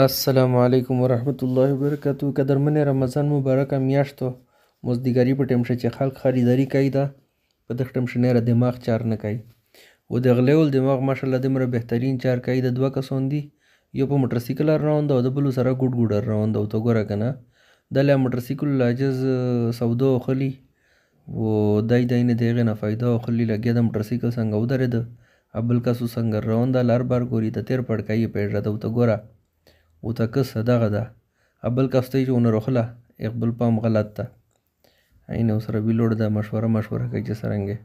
السلام علیکم ورحمت الله وبرکاتو قدرمن رمضان مبارکه میاشتو مزدګری په ټیم چې خلک خریداري کوي دا په دغه ټیم شنه دماغ چار نه کوي و د غلیول دماغ ماشاءالله دمر بهترین چار کوي د دوه کسون دی یو په موټر سایکل راوند او د بل سره ګډ ګډ راوند او ته ګوره کنه د له موټر سایکل لاجز سودا خلی و دای دای نه دیغه نه فائدہ خلی لګیا د موټر سایکل څنګه ودرې د ابل کسو څنګه راوند لار بار ګوري ته تیر پړ کوي پیړه د ته ګوره وتكسها دغدا قبل كاستيجو نروخلا يقبل بام غلطة عين وسره بلوړ د مشوره مشوره کوي چې سرنګه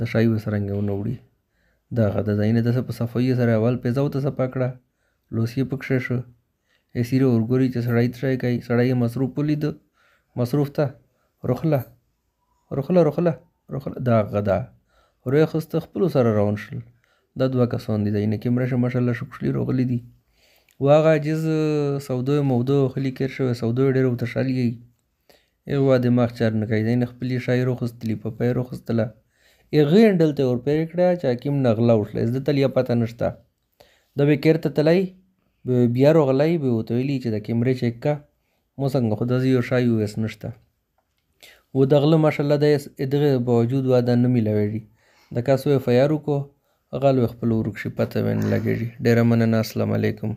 د شایو سرنګه ونوړي دغه د زینه د په صفایي سره اول پیزاو ته سپاکړه لوسی پکښه شو ایسیره ورګوري چې سړی ترای کوي سړی مصروف ولید مصروف ته رخله رخله رخله رخله دا غدا روی خست خپل سره روان شل دا دوه کسان دي د اینکه مرشه مشله شپشلی روغلی دي واعجز سەودۆی مەودۆ خلیکرد شوێ سەودۆی ډێر وتەشالیەی ئێوا دماغ چار نەکەیدەی نەخپلی شای ڕۆخستلی پەپای ڕۆخستلا ئێغی ئەندلتە ئۆرپێرکرا چاکیم نەغڵاوشلا ئێزدە تەلیا پەتە نشتا دەبێ کێرتە تەلای بیا ڕۆغڵای بێ وتۆیلی چ دەکەم ڕێ چێککە مۆسەنگە خودەزی یۆشای وێس نشتا و دەغڵە مەشەلە دەس ئێدغێ بەوجود وادا نمی لەوێری دەکا سوێ فەیار وکۆ غەڵ خپل وروکشی پەتەوێن لەگەری ډێرە منە ناسلام عەلەیکم